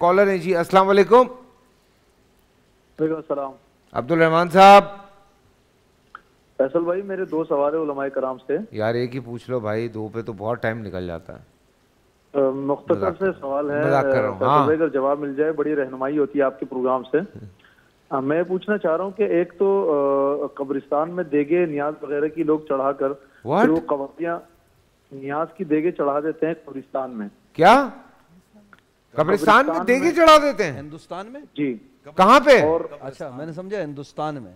Collar हैं जी अस्सलाम वालेकुम सलाम अब्दुल रहमान साहब फैसल भाई मेरे दो सवाल है उलमाए कराम से यार एक ही पूछ लो भाई दो पे तो बहुत टाइम निकल जाता है मुख्तर से सवाल है फैसल हाँ। भाई जवाब मिल जाए बड़ी रहनुमाई होती है आपके प्रोग्राम से मैं पूछना चाह रहा हूँ कि एक तो कब्रिस्तान में देगे न्याज वगैरह की लोग चढ़ा कर वो कवादियाँ न्याज की देगे चढ़ा देते हैं कब्रिस्तान में क्या कब्रिस्तान में देगी चढ़ा देते हैं हिंदुस्तान में जी कहाँ पे और अच्छा मैंने समझा हिंदुस्तान में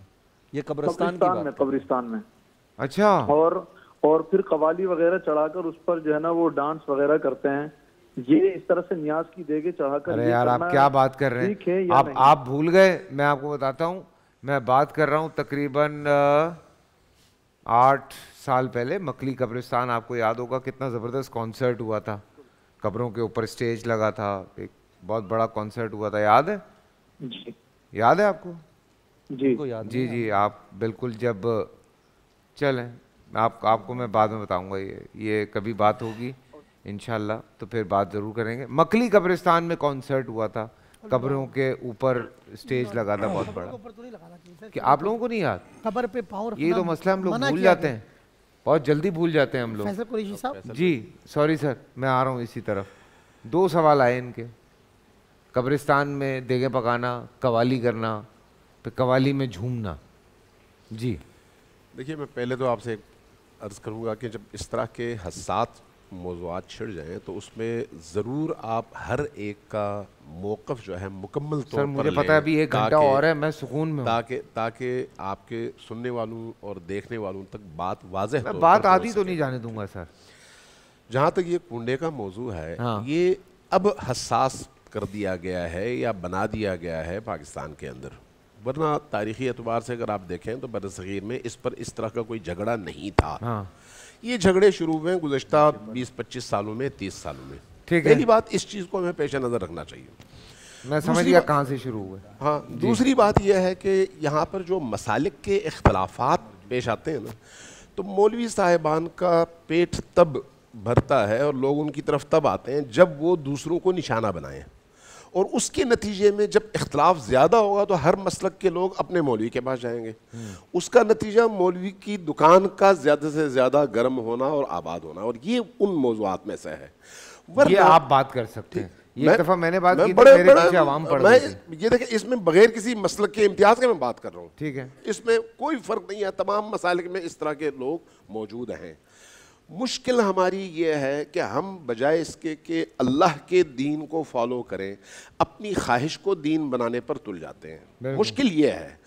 ये कब्रिस्तान में कब्रिस्तान में अच्छा और और फिर कवाली वगैरह चढ़ाकर उस पर जो है ना वो डांस वगैरह करते हैं ये इस तरह से न्याज की देगे चढ़ाकर अरे यार आप क्या बात कर रहे हैं आप आप भूल गए मैं आपको बताता हूँ मैं बात कर रहा हूँ तकरीबन आठ साल पहले मकली कब्रिस्तान आपको याद होगा कितना ज़बरदस्त कॉन्सर्ट हुआ था कब्रों के ऊपर स्टेज लगा था एक बहुत बड़ा कॉन्सर्ट हुआ था याद है जी याद है आपको जी याद जी जी आप बिल्कुल जब चलें आप आपको मैं बाद में बताऊंगा ये ये कभी बात होगी इनशाला तो फिर बात ज़रूर करेंगे मकली कब्रिस्तान में कॉन्सर्ट हुआ था कब्रों के ऊपर स्टेज लगा था बहुत बड़ा कि आप लोगों को नहीं याद कब्र पे पावर ये तो मसला हम लोग भूल जाते हैं बहुत जल्दी भूल जाते हैं हम लोग साहब जी सॉरी सर मैं आ रहा हूँ इसी तरफ दो सवाल आए इनके कब्रिस्तान में देगे पकाना कवाली करना फिर कवाली में झूमना जी देखिए मैं पहले तो आपसे अर्ज़ करूँगा कि जब इस तरह के हसात मौजूद छिड़ जाए तो उसमें ज़रूर आप हर एक का मौक़ जो है मुकम्मल तौर पर मुझे पता है अभी एक घंटा और है मैं सुकून में ताकि ताकि आपके सुनने वालों और देखने वालों तक बात वाजह तो बात आधी तो नहीं जाने दूंगा सर जहाँ तक ये कुंडे का मौजू है हाँ। ये अब हसास कर दिया गया है या बना दिया गया है पाकिस्तान के अंदर वरना तारीखी एतबार से अगर आप देखें तो बर में इस पर इस तरह का कोई झगड़ा नहीं था हाँ। ये झगड़े शुरू हुए गुजशत बीस पच्चीस सालों में तीस सालों में ठीक पहली बात इस चीज़ को हमें पेश नज़र रखना चाहिए मैं समझ गया कहाँ से शुरू हुए हाँ दूसरी बात यह है कि यहाँ पर जो मसालिक के अख्तलाफात पेश आते हैं ना तो मौलवी साहिबान का पेट तब भरता है और लोग उनकी तरफ तब आते हैं जब वो दूसरों को निशाना बनाएं और उसके नतीजे में जब इख्तलाफ ज़्यादा होगा तो हर मसलक के लोग अपने मौलवी के पास जाएंगे उसका नतीजा मौलवी की दुकान का ज़्यादा से ज़्यादा गर्म होना और आबाद होना और ये उन मौजूद में से है ये आप बात कर सकते हैं ये मैं, दफा मैंने बात मैं की बड़े, मेरे बड़े, आवाम पढ़ मैं ये देखिए इसमें बगैर किसी मसल के इम्तियाज के मैं बात कर रहा हूँ ठीक है इसमें कोई फर्क नहीं है तमाम मसाले में इस तरह के लोग मौजूद हैं मुश्किल हमारी यह है कि हम बजाय इसके कि अल्लाह के दीन को फॉलो करें अपनी ख्वाहिश को दीन बनाने पर तुल जाते हैं मुश्किल ये है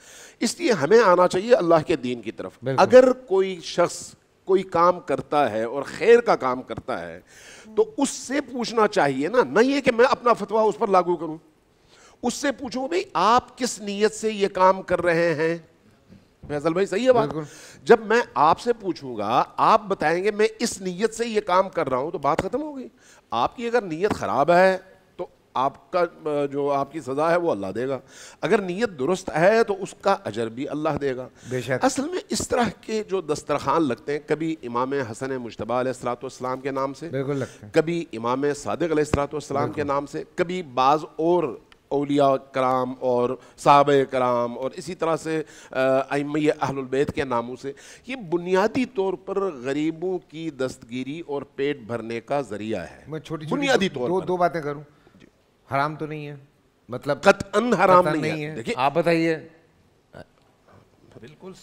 इसलिए हमें आना चाहिए अल्लाह के दीन की तरफ अगर कोई शख्स कोई काम करता है और खैर का काम करता है तो उससे पूछना चाहिए ना नहीं है कि मैं अपना फतवा उस पर लागू करूं उससे पूछो भाई आप किस नीयत से ये काम कर रहे हैं फैसल भाई सही है बात जब मैं आपसे पूछूंगा आप बताएंगे मैं इस नीयत से ये काम कर रहा हूं तो बात खत्म हो गई आपकी अगर नीयत खराब है तो आपका जो आपकी सज़ा है वो अल्लाह देगा अगर नीयत दुरुस्त है तो उसका अजर भी अल्लाह देगा असल में इस तरह के जो दस्तरखान लगते हैं कभी इमाम हसन मुशतबा के नाम से कभी इमाम सदक सलाम के नाम से कभी बाज़ और अलिया कराम और साहब कराम और इसी तरह से आम अहलबैत के नामों से ये बुनियादी तौर पर गरीबों की दस्तगिरी और पेट भरने का जरिया है मैं छोटी बुनियादी तौर दो, दो बातें करूँ हराम तो नहीं है मतलब कतअन हराम नहीं, नहीं है, है। आप बताइए बिल्कुल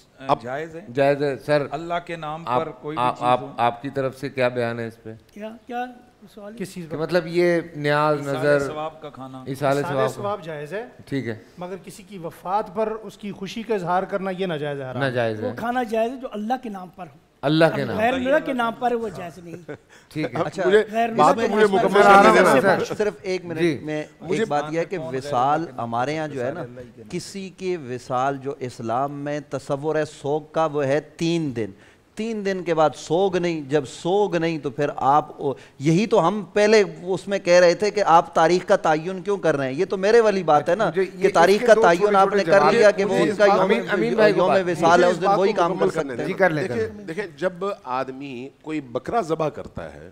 जायज़ है जायज़ है सर अल्लाह के नाम आप, पर कोई आ, आप आपकी तरफ से क्या बयान है इस पे क्या क्या सवाल किस चीज़ का मतलब ये न्याज नज़र सवाब का खाना इसाले सवाब सवाब जायज़ है ठीक है मगर किसी की वफात पर उसकी खुशी का इजहार करना ये नाजायज़ है नाजायज़ है खाना जायज़ है जो अल्लाह के नाम पर हो अल्लाह के नाम गैर के नाम पर वो जायज नहीं ठीक है अच्छा मुझे बात तो मुझे मुकम्मल करने देना सिर्फ एक मिनट में एक बात यह है कि विसाल हमारे यहाँ जो है ना किसी के विसाल जो इस्लाम में तस्वुर है शोक का वो है तीन दिन तीन दिन के बाद सोग नहीं जब सोग नहीं तो फिर आप यही तो हम पहले उसमें कह रहे थे कि आप तारीख का तयन क्यों कर रहे हैं ये तो मेरे वाली बात है ना कि तारीख का तयन आपने कर लिया कि वो उसका योम विशाल है उस दिन वही काम कर सकते हैं देखिए जब आदमी कोई बकरा जबा करता है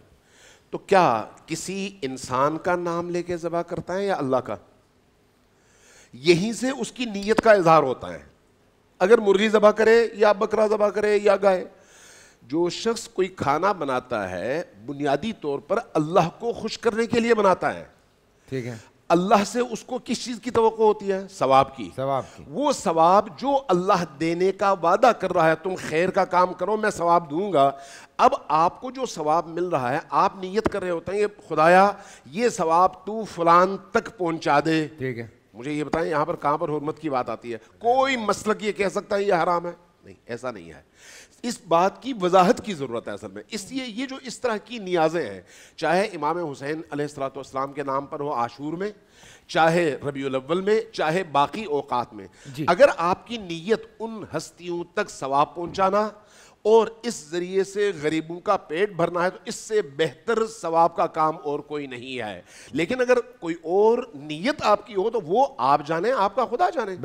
तो क्या किसी इंसान का नाम लेके जबा करता है या अल्लाह का यहीं से उसकी नीयत का इजहार होता है अगर मुर्गी जबा करे या बकरा जबा करे या गाय जो शख्स कोई खाना बनाता है बुनियादी तौर पर अल्लाह को खुश करने के लिए बनाता है ठीक है अल्लाह से उसको किस चीज की तो होती है सवाब की सवाब की वो सवाब जो अल्लाह देने का वादा कर रहा है तुम खैर का काम करो मैं सवाब दूंगा अब आपको जो सवाब मिल रहा है आप नियत कर रहे होते हैं खुदाया ये सवाब तू फलान तक पहुंचा दे ठीक है मुझे ये बताएं यहां पर कहां पर हरमत की बात आती है कोई मसल ये कह सकता है ये हराम है नहीं ऐसा नहीं है इस बात की वजाहत की ज़रूरत है असल में इसलिए ये जो इस तरह की नियाज़ें हैं चाहे इमाम हुसैन सलाम के नाम पर हो आशूर में चाहे रबी अव्वल में चाहे बाकी अवकात में अगर आपकी नीयत उन हस्तियों तक सवाब पहुँचाना और इस जरिए से गरीबों का पेट भरना है तो इससे बेहतर सवाब का काम और कोई नहीं है लेकिन अगर कोई और नीयत आपकी हो तो वो आप जाने आपका खुदा जाने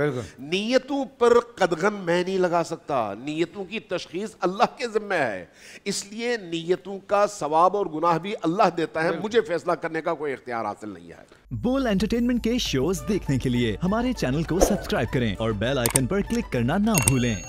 नीयतों पर कदगन मैं नहीं लगा सकता नीयतों की तशखीस अल्लाह के जिम्मे है इसलिए नीयतों का सवाब और गुनाह भी अल्लाह देता है मुझे फैसला करने का कोई इख्तियार हासिल नहीं है बोल एंटरटेनमेंट के शोज देखने के लिए हमारे चैनल को सब्सक्राइब करें और बेल आइकन पर क्लिक करना ना भूलें